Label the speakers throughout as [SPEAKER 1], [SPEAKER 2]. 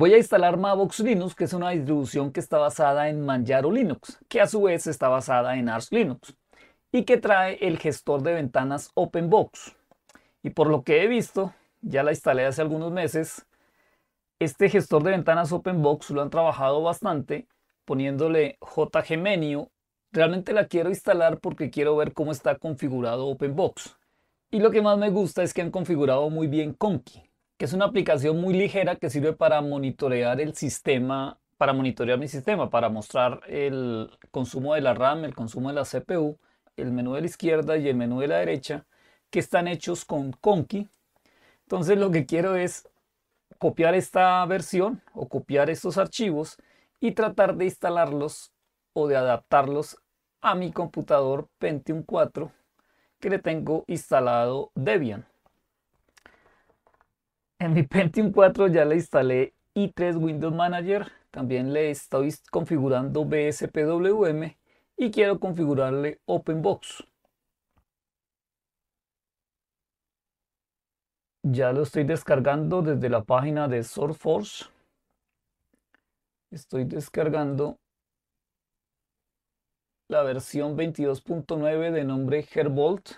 [SPEAKER 1] Voy a instalar Mavox Linux, que es una distribución que está basada en Manjaro Linux, que a su vez está basada en Arch Linux y que trae el gestor de ventanas OpenBox. Y por lo que he visto, ya la instalé hace algunos meses, este gestor de ventanas OpenBox lo han trabajado bastante poniéndole JGmenu. Realmente la quiero instalar porque quiero ver cómo está configurado OpenBox. Y lo que más me gusta es que han configurado muy bien Conky, que es una aplicación muy ligera que sirve para monitorear el sistema, para monitorear mi sistema, para mostrar el consumo de la RAM, el consumo de la CPU, el menú de la izquierda y el menú de la derecha, que están hechos con Conky. Entonces lo que quiero es copiar esta versión o copiar estos archivos y tratar de instalarlos o de adaptarlos a mi computador Pentium 4 que le tengo instalado Debian. En mi Pentium 4 ya le instalé i3 Windows Manager, también le estoy configurando BSPWM y quiero configurarle OpenBox. Ya lo estoy descargando desde la página de SourceForge. Estoy descargando la versión 22.9 de nombre Herbolt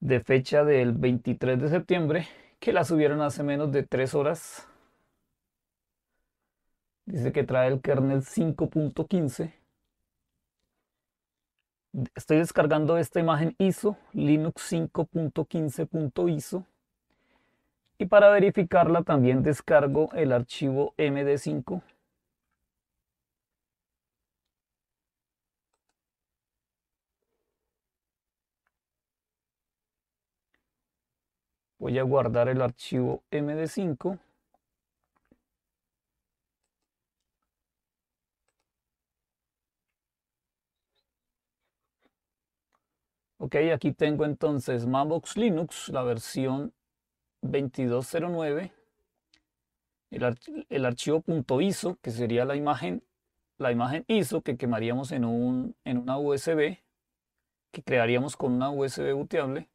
[SPEAKER 1] de fecha del 23 de septiembre que la subieron hace menos de 3 horas. Dice que trae el kernel 5.15. Estoy descargando esta imagen ISO, Linux 5.15.ISO. Y para verificarla también descargo el archivo MD5. voy a guardar el archivo md5 ok aquí tengo entonces Mabox Linux la versión 2209 el, archivo .iso que sería la imagen la imagen ISO que quemaríamos en, un, en una USB que crearíamos con una USB booteable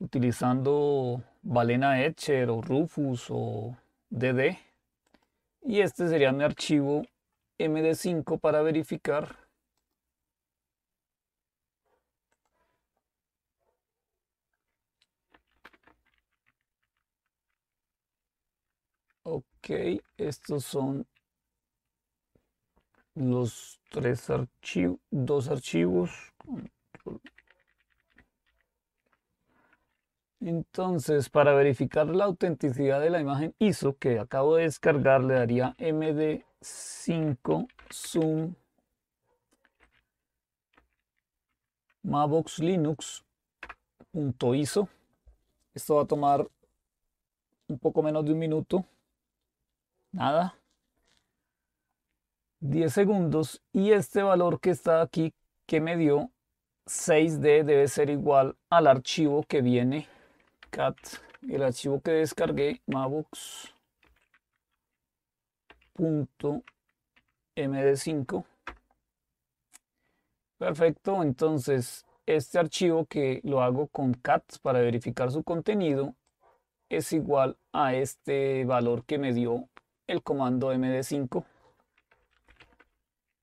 [SPEAKER 1] utilizando Balena Etcher o Rufus o DD. Y este sería mi archivo MD5 para verificar Ok, estos son los tres archivos, dos archivos. Entonces, para verificar la autenticidad de la imagen ISO que acabo de descargar, le daría MD5 Zoom Esto va a tomar un poco menos de un minuto. Nada. 10 segundos. Y este valor que está aquí, que me dio 6D, debe ser igual al archivo que viene cat el archivo que descargué md 5 perfecto entonces este archivo que lo hago con cat para verificar su contenido es igual a este valor que me dio el comando md5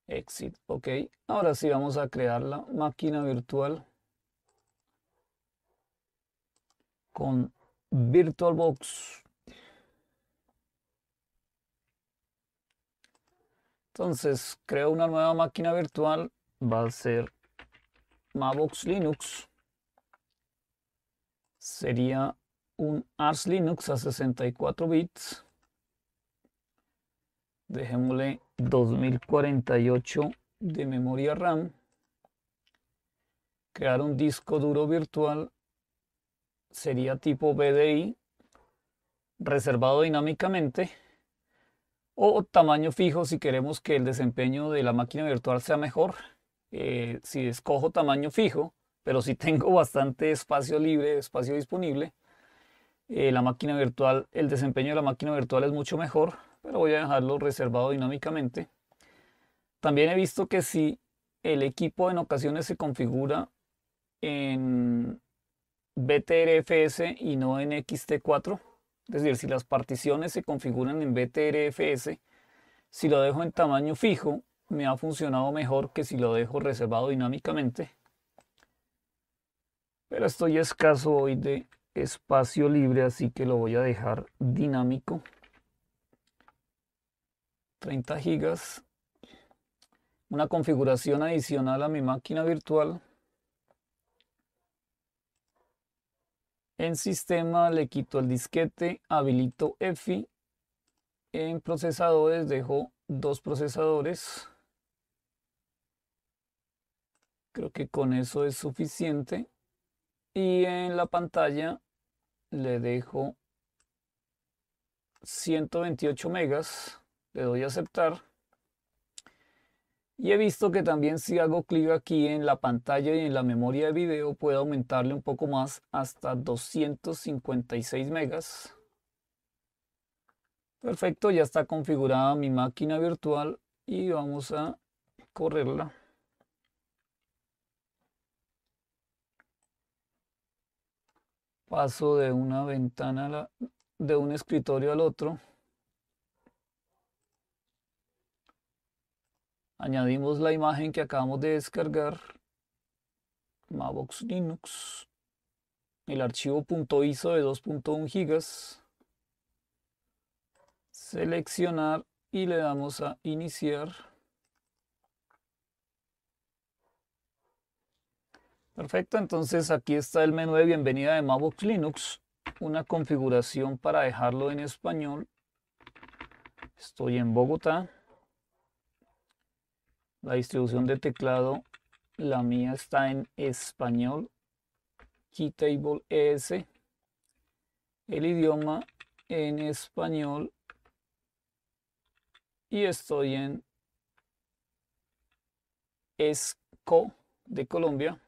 [SPEAKER 1] exit ok ahora sí vamos a crear la máquina virtual con VirtualBox. Entonces, creo una nueva máquina virtual. Va a ser Mavox Linux. Sería un Ars Linux a 64 bits. Dejémosle 2048 de memoria RAM. Crear un disco duro virtual sería tipo BDI, reservado dinámicamente, o tamaño fijo si queremos que el desempeño de la máquina virtual sea mejor. Eh, si escojo tamaño fijo, pero si tengo bastante espacio libre, espacio disponible, eh, la máquina virtual, el desempeño de la máquina virtual es mucho mejor, pero voy a dejarlo reservado dinámicamente. También he visto que si el equipo en ocasiones se configura en BTRFS y no en XT4. Es decir, si las particiones se configuran en BTRFS, si lo dejo en tamaño fijo, me ha funcionado mejor que si lo dejo reservado dinámicamente. Pero estoy escaso hoy de espacio libre, así que lo voy a dejar dinámico. 30 GB Una configuración adicional a mi máquina virtual. En sistema le quito el disquete, habilito EFI. En procesadores dejo dos procesadores. Creo que con eso es suficiente. Y en la pantalla le dejo 128 megas. Le doy a aceptar. Y he visto que también si hago clic aquí en la pantalla y en la memoria de video puedo aumentarle un poco más hasta 256 megas. Perfecto, ya está configurada mi máquina virtual y vamos a correrla. Paso de una ventana de un escritorio al otro. Añadimos la imagen que acabamos de descargar, Mavox Linux, el archivo .iso de 2.1 gigas, seleccionar y le damos a iniciar. Perfecto, entonces aquí está el menú de bienvenida de Mavox Linux, una configuración para dejarlo en español. Estoy en Bogotá. La distribución de teclado, la mía está en español. Keytable ES. El idioma en español. Y estoy en ESCO de Colombia.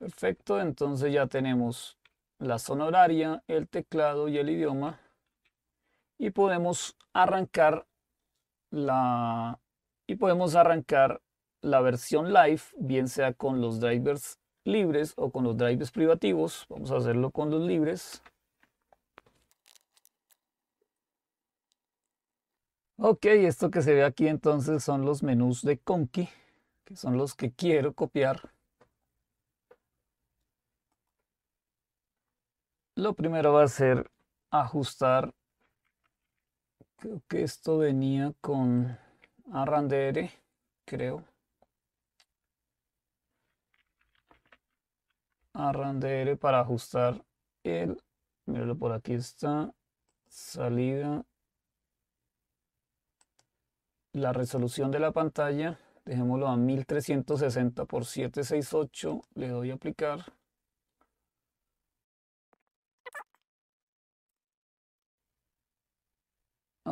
[SPEAKER 1] Perfecto, entonces ya tenemos la zona horaria, el teclado y el idioma. Y podemos arrancar y podemos arrancar la versión live, bien sea con los drivers libres o con los drivers privativos. Vamos a hacerlo con los libres. Ok, esto que se ve aquí entonces son los menús de Conky, que son los que quiero copiar. Lo primero va a ser ajustar Creo que esto venía con Arrandere, creo. Arrandere para ajustar el... Míralo, por aquí está. Salida. La resolución de la pantalla. Dejémoslo a 1360 x 768. Le doy a aplicar.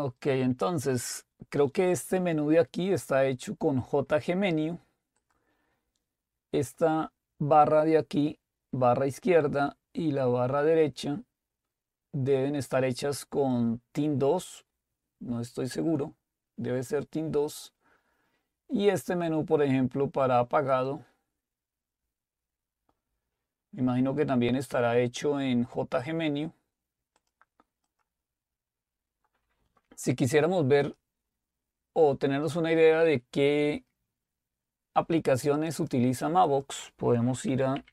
[SPEAKER 1] Ok, entonces creo que este menú de aquí está hecho con JGMenu. Esta barra de aquí, barra izquierda y la barra derecha deben estar hechas con tin 2 no estoy seguro, debe ser tin 2 y este menú por ejemplo para apagado imagino que también estará hecho en JGMenu si quisiéramos ver o tenernos una idea de qué aplicaciones utiliza Mavox, podemos ir a,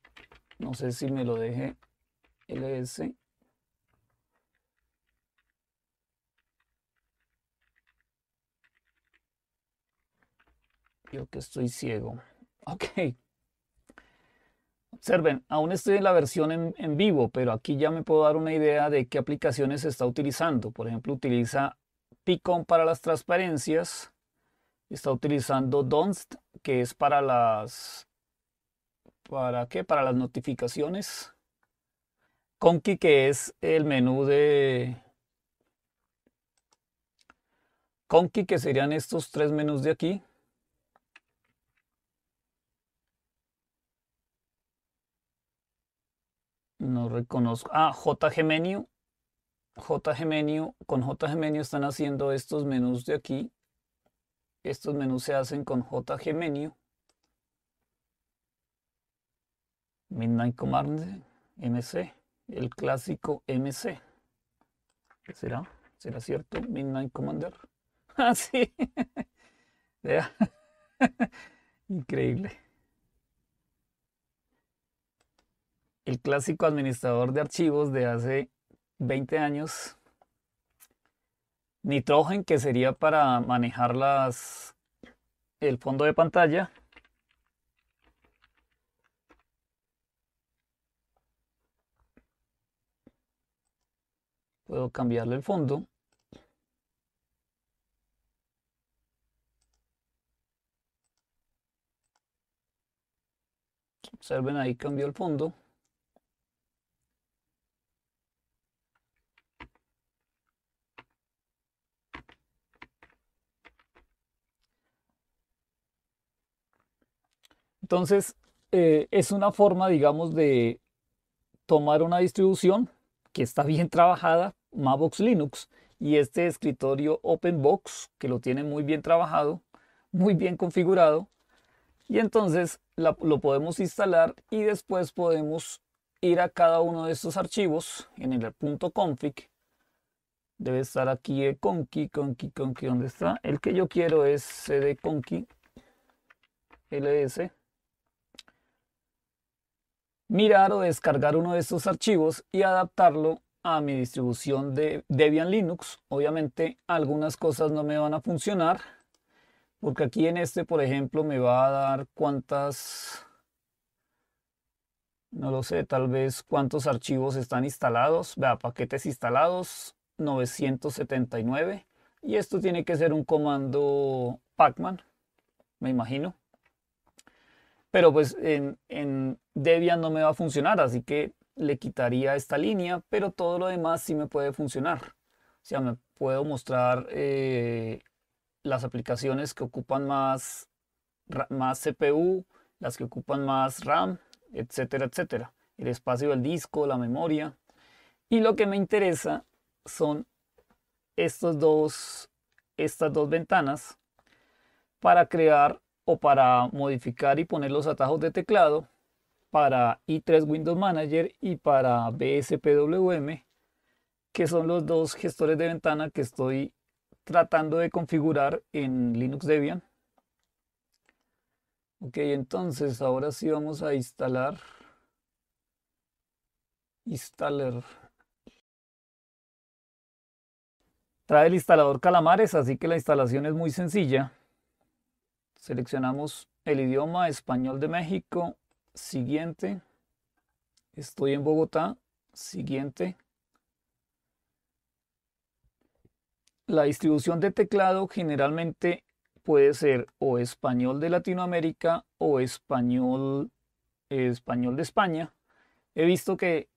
[SPEAKER 1] no sé si me lo deje LS. Yo que estoy ciego. Ok. Observen, aún estoy en la versión en, en, vivo, pero aquí ya me puedo dar una idea de qué aplicaciones está utilizando. Por ejemplo, utiliza Picon para las transparencias. Está utilizando Donst, que es para las... ¿Para qué? Para las notificaciones. Conky, que es el menú de... Conky, que serían estos tres menús de aquí. No reconozco. Ah, JG JGMenu, con JGMenu están haciendo estos menús de aquí. Estos menús se hacen con JGMenu. Midnight Commander MC, el clásico MC. será? ¿Será cierto? Midnight Commander. Ah, sí. Increíble. El clásico administrador de archivos de hace 20 años. Nitrogen, que sería para manejar el fondo de pantalla. Puedo cambiarle el fondo. Observen ahí cambió el fondo. Entonces, eh, es una forma, digamos, de tomar una distribución que está bien trabajada, Mavox Linux, y este escritorio OpenBox, que lo tiene muy bien trabajado, muy bien configurado, y entonces lo podemos instalar y después podemos ir a cada uno de estos archivos en el punto config. Debe estar aquí el conky, conky, conky, ¿dónde está? El que yo quiero es cd Conki ls mirar o descargar uno de estos archivos y adaptarlo a mi distribución de Debian Linux. Obviamente algunas cosas no me van a funcionar porque aquí en este, por ejemplo, me va a dar cuántas, no lo sé, tal vez cuántos archivos están instalados. Vea, paquetes instalados, 979. Y esto tiene que ser un comando Pacman, me imagino pero pues en, Debian no me va a funcionar, así que le quitaría esta línea, pero todo lo demás sí me puede funcionar. O sea, me puedo mostrar eh, las aplicaciones que ocupan más, más CPU, las que ocupan más RAM, etcétera, etcétera. El espacio del disco, la memoria. Y lo que me interesa son estos dos, estas dos ventanas para crear o para modificar y poner los atajos de teclado para i3 Windows Manager y para BSPWM, que son los dos gestores de ventana que estoy tratando de configurar en Linux Debian. Ok, entonces ahora sí vamos a instalar installer. Trae el instalador Calamares, así que la instalación es muy sencilla. Seleccionamos el idioma español de México. Siguiente. Estoy en Bogotá. Siguiente. La distribución de teclado generalmente puede ser o español de Latinoamérica o español, español de España. He visto que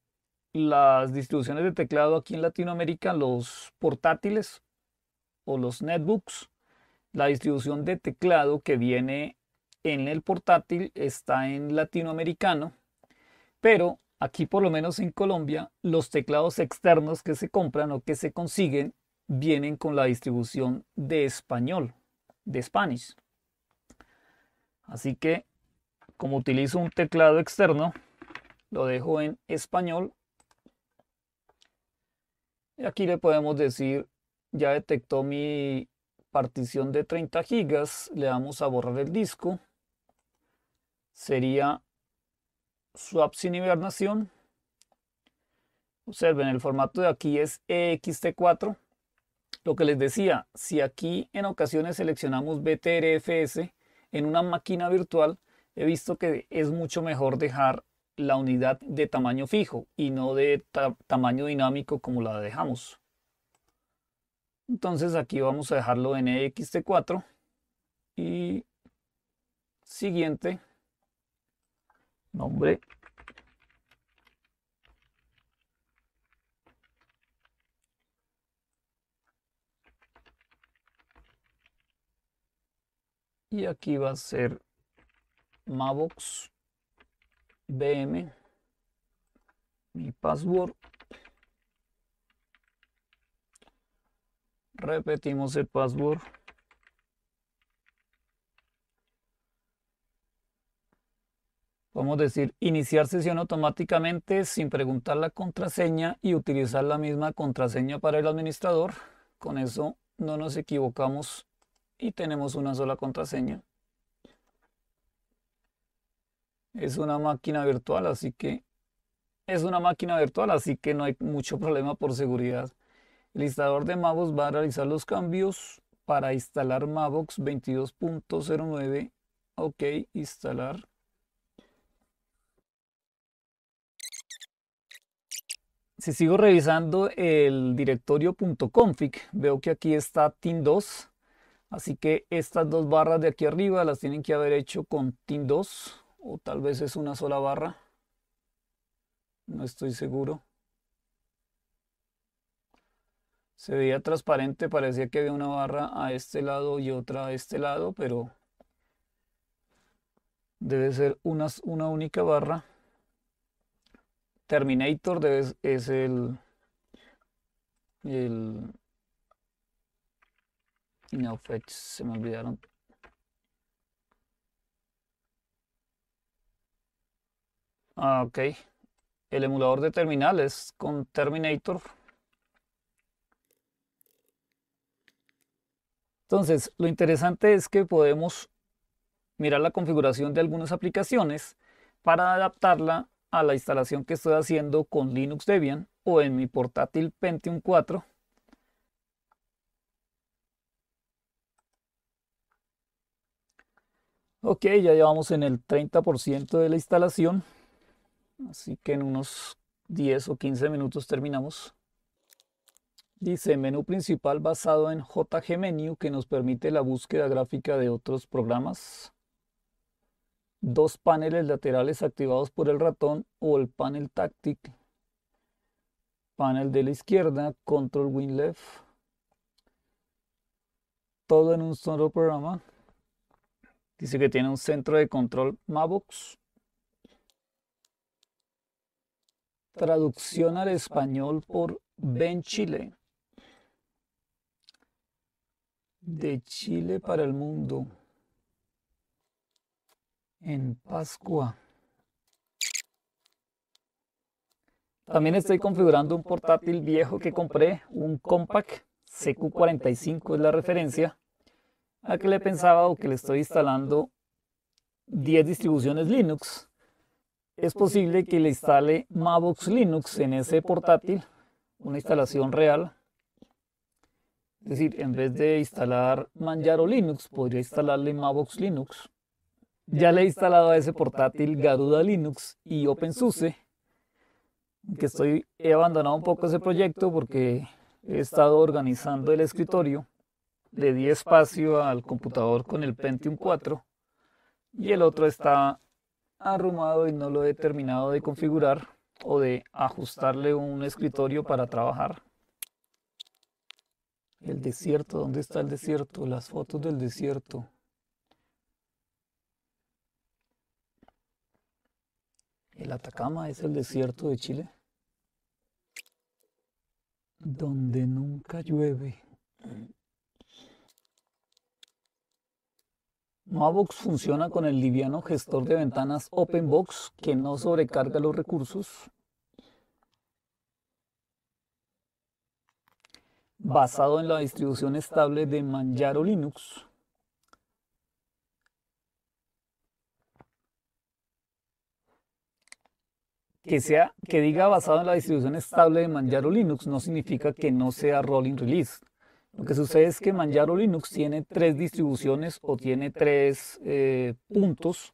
[SPEAKER 1] las distribuciones de teclado aquí en Latinoamérica, los portátiles o los netbooks, la distribución de teclado que viene en el portátil está en latinoamericano, pero aquí por lo menos en Colombia los teclados externos que se compran o que se consiguen vienen con la distribución de español, de Spanish. Así que como utilizo un teclado externo, lo dejo en español. Y aquí le podemos decir, ya detectó mi partición de 30 gigas, le damos a borrar el disco. Sería swap sin hibernación. Observen, el formato de aquí es EXT4. Lo que les decía, si aquí en ocasiones seleccionamos BTRFS en una máquina virtual, he visto que es mucho mejor dejar la unidad de tamaño fijo y no de tamaño dinámico como la dejamos. Entonces aquí vamos a dejarlo en ext4 y siguiente nombre y aquí va a ser Mavox BM mi password Repetimos el password. Podemos decir iniciar sesión automáticamente sin preguntar la contraseña y utilizar la misma contraseña para el administrador. Con eso no nos equivocamos y tenemos una sola contraseña. Es una máquina virtual, así que es una máquina virtual, así que no hay mucho problema por seguridad. El instalador de Mavox va a realizar los cambios para instalar Mavox 22.09. Ok, instalar. Si sigo revisando el directorio .config, veo que aquí está team 2 Así que estas dos barras de aquí arriba las tienen que haber hecho con tin2 o tal vez es una sola barra. No estoy seguro. Se veía transparente, parecía que había una barra a este lado y otra a este lado, pero debe ser una, una única barra. Terminator debe, es el, el... No, fetch, se me olvidaron Ah, ok. El emulador de terminales con Terminator. Entonces, lo interesante es que podemos mirar la configuración de algunas aplicaciones para adaptarla a la instalación que estoy haciendo con Linux Debian o en mi portátil Pentium 4 Ok, ya llevamos en el 30% de la instalación, así que en unos 10 o 15 minutos terminamos. Dice menú principal basado en JG JGMenu que nos permite la búsqueda gráfica de otros programas. Dos paneles laterales activados por el ratón o el panel táctil. Panel de la izquierda, control win left. Todo en un solo programa. Dice que tiene un centro de control Mavox. Traducción al español por Ben Chile. de Chile para el mundo en Pascua. También estoy configurando un portátil viejo que compré, un Compact CQ45 es la referencia, a que le pensaba o que le estoy instalando 10 distribuciones Linux. Es posible que le instale Mavox Linux en ese portátil, una instalación real, es decir, en vez de instalar Manjaro Linux, podría instalarle Mavox Linux. Ya le he instalado a ese portátil Garuda Linux y OpenSUSE, que estoy, he abandonado un poco ese proyecto porque he estado organizando el escritorio. Le di espacio al computador con el Pentium 4 y el otro está arrumado y no lo he terminado de configurar o de ajustarle un escritorio para trabajar. El desierto, ¿dónde está el desierto? Las fotos del desierto. El Atacama es el desierto de Chile. Donde nunca llueve. Box funciona con el liviano gestor de ventanas OpenBox que no sobrecarga los recursos basado en la distribución estable de Manjaro Linux. Que, sea, que diga basado en la distribución estable de Manjaro Linux no significa que no sea rolling release. Lo que sucede es que Manjaro Linux tiene tres distribuciones o tiene tres eh, puntos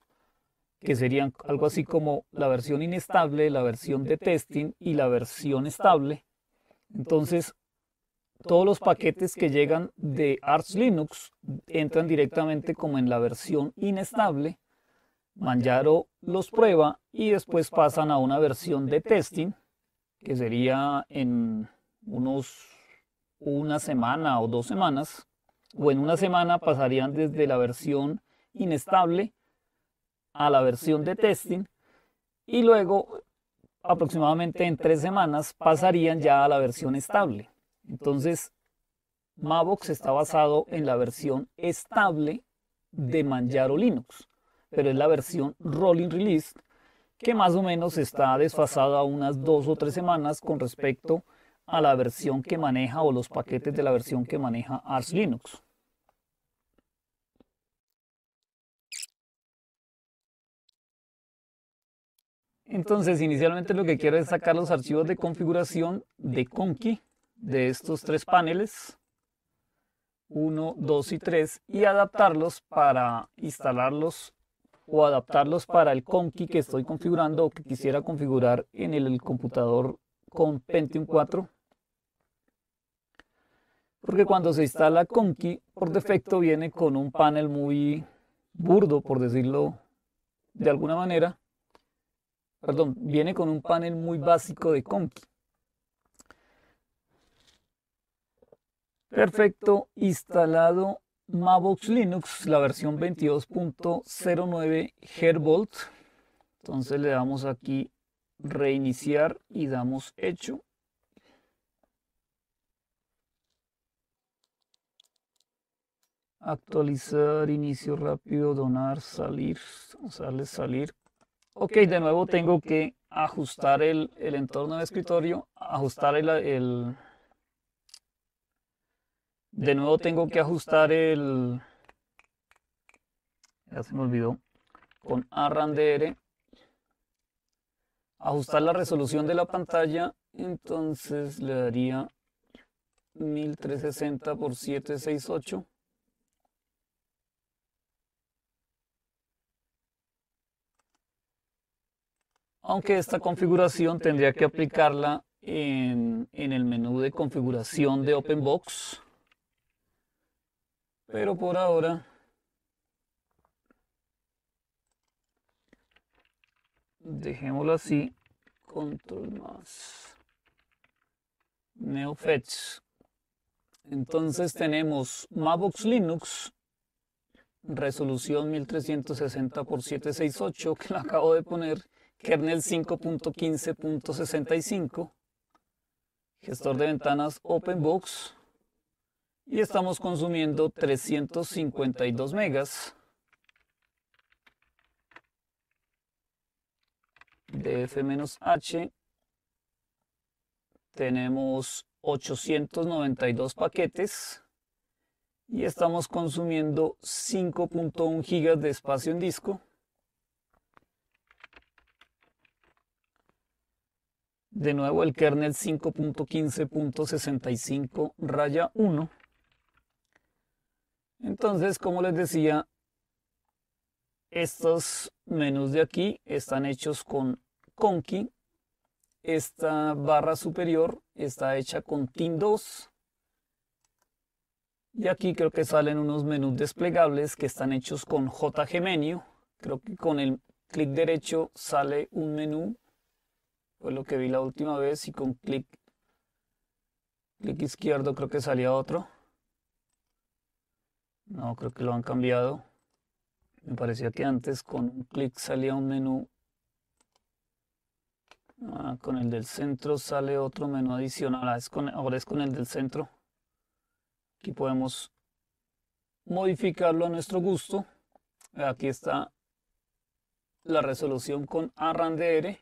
[SPEAKER 1] que serían algo así como la versión inestable, la versión de testing y la versión estable. Entonces, todos los paquetes que llegan de Arch Linux entran directamente como en la versión inestable. Manjaro los prueba y después pasan a una versión de testing, que sería en unos una semana o dos semanas, o en una semana pasarían desde la versión inestable a la versión de testing y luego aproximadamente en tres semanas pasarían ya a la versión estable. Entonces, Mavox está basado en la versión estable de Manjaro Linux, pero es la versión Rolling Release que más o menos está desfasada unas dos o tres semanas con respecto a la versión que maneja o los paquetes de la versión que maneja Arch Linux. Entonces, inicialmente lo que quiero es sacar los archivos de configuración de Conky de estos tres paneles, 1, 2 y 3, y adaptarlos para instalarlos o adaptarlos para el conki que estoy configurando o que quisiera configurar en el computador con Pentium 4. Porque cuando se instala conki por defecto viene con un panel muy burdo, por decirlo de alguna manera. Perdón, viene con un panel muy básico de conki Perfecto, instalado Mavox Linux, la versión 22.09 Herbolt. Entonces le damos aquí reiniciar y damos hecho. Actualizar, inicio rápido, donar, salir. Vamos a salir. Ok, de nuevo tengo que ajustar el, entorno de escritorio, ajustar el de nuevo tengo que ajustar el... Ya se me olvidó. Con arrandr. Ajustar la resolución de la pantalla. Entonces le daría 1360 x 768. aunque esta configuración tendría que aplicarla en, en, el menú de configuración de OpenBox. Pero por ahora dejémoslo así. Control más NeoFetch. Entonces tenemos Mavox Linux, resolución 1360 x 768 que la acabo de poner, kernel 5.15.65, gestor de ventanas OpenBox y estamos consumiendo 352 megas de F-H. Tenemos 892 paquetes y estamos consumiendo 5.1 gigas de espacio en disco. De nuevo el kernel 5.15.65 raya 1. Entonces, como les decía, estos menús de aquí están hechos con Conky. Esta barra superior está hecha con TIN 2. Y aquí creo que salen unos menús desplegables que están hechos con JGMenu. Creo que con el clic derecho sale un menú. Fue lo que vi la última vez y con clic, clic izquierdo creo que salía otro. No, creo que lo han cambiado. Me parecía que antes con un clic salía un menú. Ah, con el del centro sale otro menú adicional. Ah, ahora es, con, el del centro. Aquí podemos modificarlo a nuestro gusto. Aquí está la resolución con arrandr,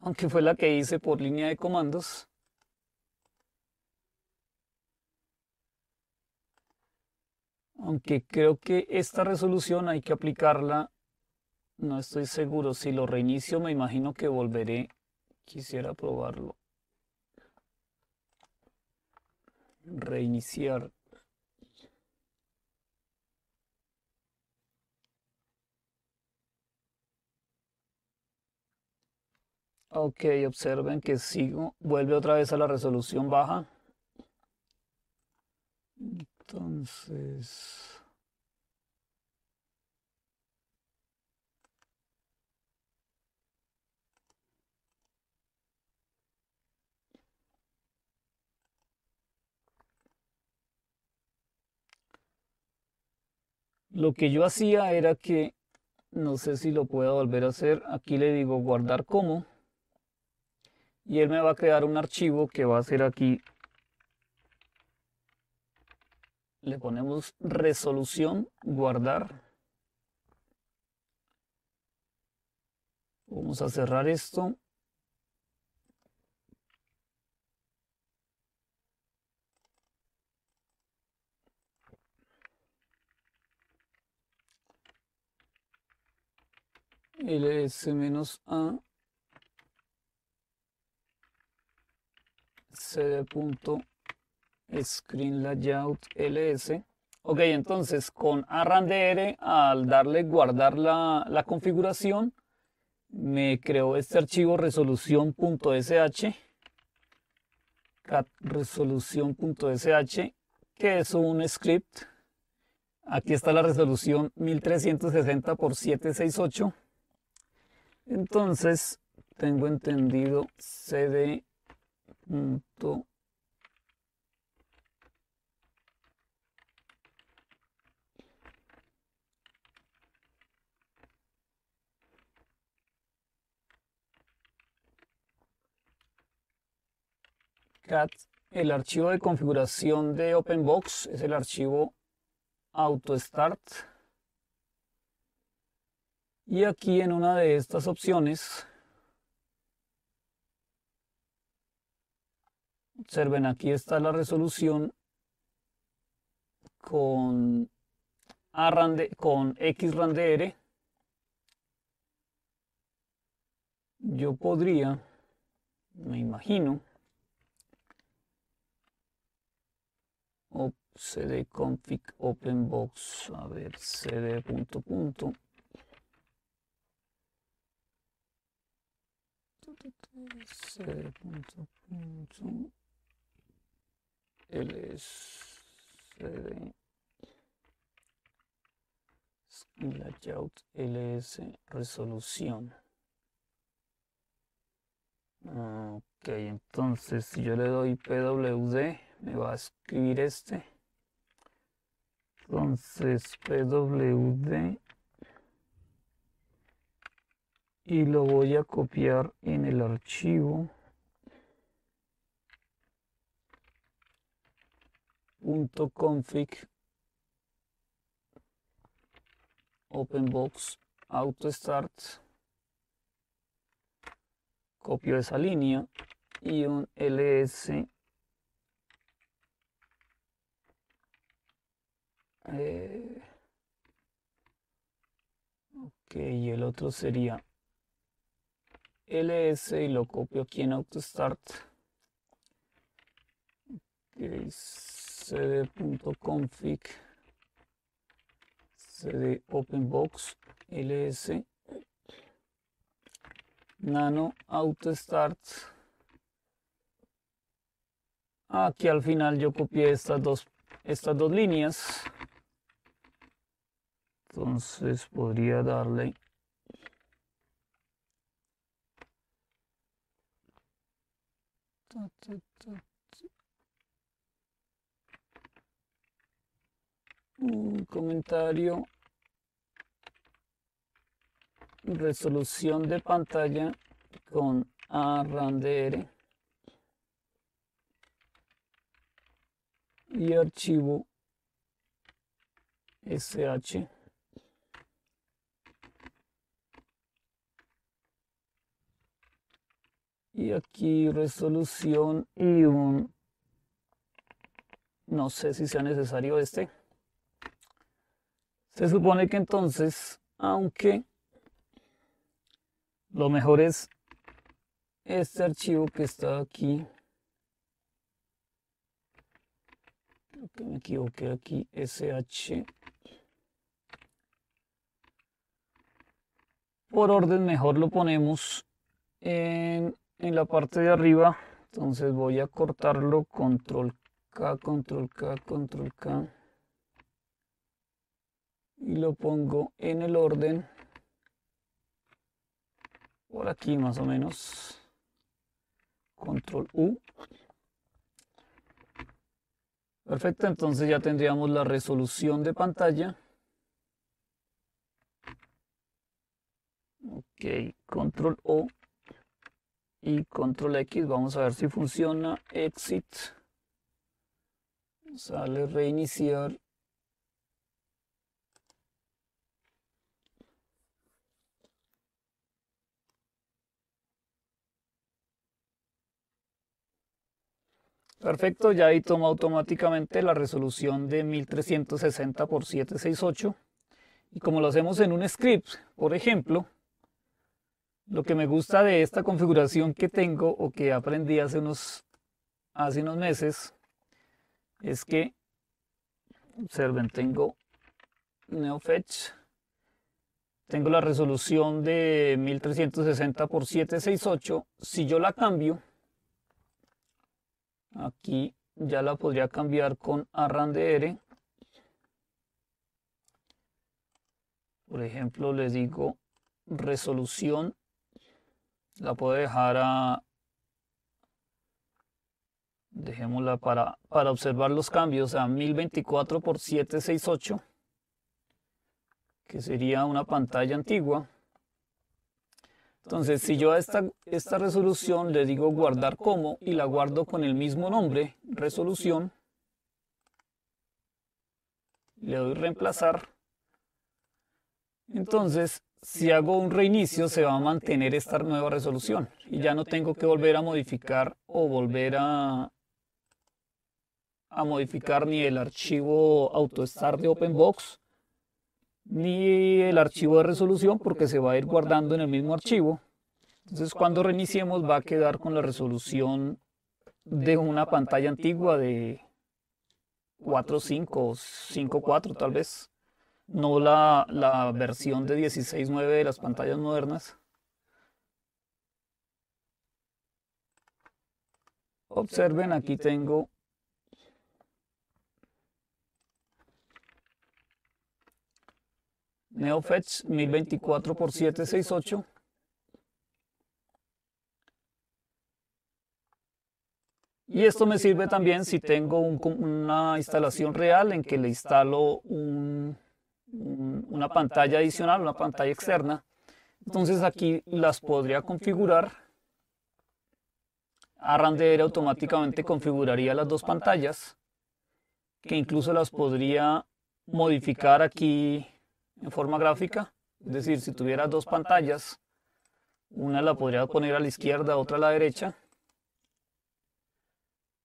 [SPEAKER 1] aunque fue la que hice por línea de comandos. Aunque creo que esta resolución hay que aplicarla. No estoy seguro. Si lo reinicio me imagino que volveré. Quisiera probarlo. Reiniciar. Ok, observen que sigo, vuelve otra vez a la resolución baja. Entonces... Lo que yo hacía era que, no sé si lo puedo volver a hacer, aquí le digo guardar como, y él me va a crear un archivo que va a ser aquí le ponemos resolución, guardar. Vamos a cerrar esto. ls-a punto Screen Layout LS. Ok, entonces con arrandr al darle guardar la, configuración, me creó este archivo resolución.sh resolución.sh que es un script. Aquí está la resolución 1360 x 768. Entonces, tengo entendido cd. el archivo de configuración de OpenBox es el archivo AutoStart. Y aquí en una de estas opciones, observen, aquí está la resolución con XRANDR. Yo podría, me imagino, cd config open box a ver cd punto punto cd punto punto ls cd layout ls resolución ok entonces si yo le doy pwd me va a escribir este. Entonces, pwd y lo voy a copiar en el archivo .config openbox autostart copio esa línea y un ls ok, y el otro sería ls y lo copio aquí en autostart. Okay, cd.config cd openbox ls nano autostart aquí al final yo copié estas dos estas dos líneas entonces podría darle un comentario resolución de pantalla con arrandere y archivo sh Y aquí resolución y un... No sé si sea necesario este. Se supone que entonces, aunque lo mejor es este archivo que está aquí. Creo que me equivoqué aquí, SH. Por orden mejor lo ponemos en en la parte de arriba. Entonces voy a cortarlo control K, control K, control K. Y lo pongo en el orden. Por aquí más o menos. Control U. Perfecto, entonces ya tendríamos la resolución de pantalla. Ok, control O y control X. Vamos a ver si funciona. Exit. Sale reiniciar. Perfecto, ya ahí toma automáticamente la resolución de 1360 x 768. Y como lo hacemos en un script, por ejemplo, lo que me gusta de esta configuración que tengo o que aprendí hace unos, hace unos meses es que, observen, tengo NeoFetch, tengo la resolución de 1360 x 768. Si yo la cambio, aquí ya la podría cambiar con arrandr. Por ejemplo, le digo resolución la puedo dejar a dejémosla para, observar los cambios a 1024 por 768 que sería una pantalla antigua entonces si yo a esta, esta resolución le digo guardar como y la guardo con el mismo nombre resolución le doy reemplazar entonces si hago un reinicio, se va a mantener esta nueva resolución y ya no tengo que volver a modificar o volver a, a modificar ni el archivo start de OpenBox ni el archivo de resolución porque se va a ir guardando en el mismo archivo. Entonces cuando reiniciemos va a quedar con la resolución de una pantalla antigua de 4.5 o 5.4 tal vez no la, versión de 16.9 de las pantallas modernas. Observen, aquí tengo NeoFetch 1024 por 768 Y esto me sirve también si tengo una instalación real en que le instalo un, una pantalla adicional, una pantalla externa. Entonces aquí las podría configurar. Arrander automáticamente configuraría las dos pantallas, que incluso las podría modificar aquí en forma gráfica. Es decir, si tuviera dos pantallas, una la podría poner a la izquierda, otra a la derecha.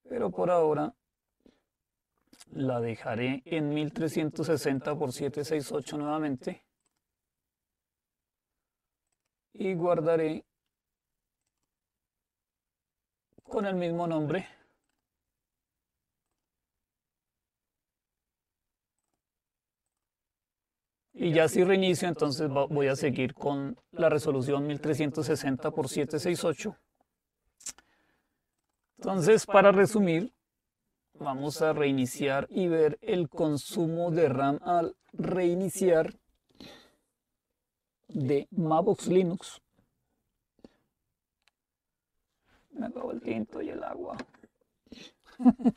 [SPEAKER 1] Pero por ahora la dejaré en 1360 por 768 nuevamente y guardaré con el mismo nombre y ya si reinicio entonces voy a seguir con la resolución 1360 por 768 entonces para resumir Vamos a reiniciar y ver el consumo de RAM al reiniciar de Mavox Linux. Me acabo el tinto y el agua.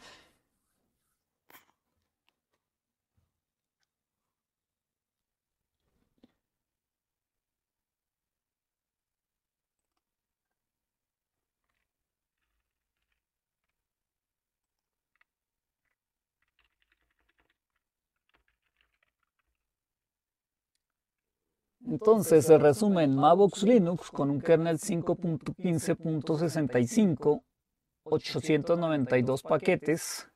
[SPEAKER 1] Entonces, resume en Mavox Linux con un kernel 5.15.65, 892 paquetes.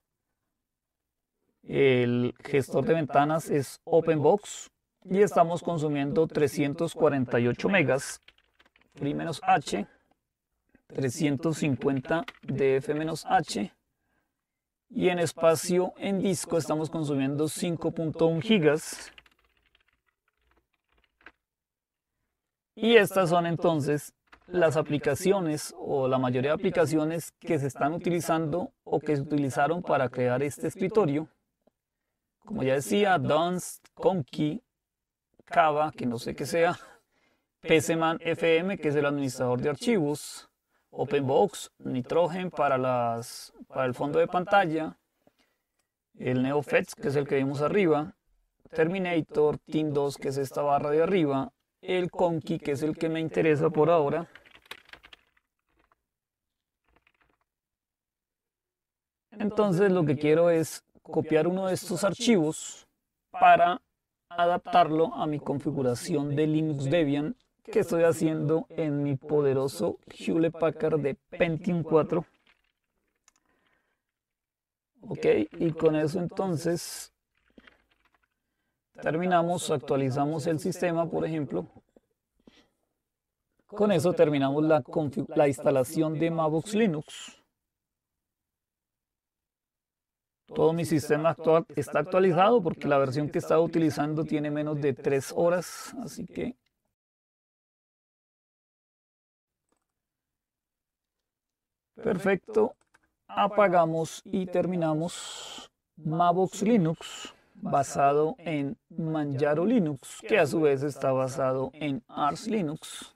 [SPEAKER 1] El gestor de ventanas es OpenBox y estamos consumiendo 348 megas, Pri-H, 350 DF-H y en espacio en disco estamos consumiendo 5.1 gigas Y estas son entonces las aplicaciones o la mayoría de aplicaciones que se están utilizando o que se utilizaron para crear este, este escritorio. Como ya decía, Dunst, Conky, Kava, que no sé qué sea, PCMan FM, que es el administrador de archivos, OpenBox, Nitrogen para, las, para el fondo de pantalla, el NeoFets, que es el que vimos arriba, Terminator, Team 2, que es esta barra de arriba, el conqui, que es el que me interesa por ahora. Entonces lo que quiero es copiar uno de estos archivos para adaptarlo a mi configuración de Linux Debian que estoy haciendo en mi poderoso Hewlett Packard de Pentium 4. Ok, y con eso entonces terminamos, actualizamos el sistema, por ejemplo. Con eso terminamos la, instalación de Mavox Linux. Todo mi sistema actual está actualizado porque la versión que estaba utilizando tiene menos de tres horas, así que...
[SPEAKER 2] Perfecto.
[SPEAKER 1] Apagamos y terminamos Mavox Linux basado en Manjaro Linux, que a su vez está basado en Ars Linux.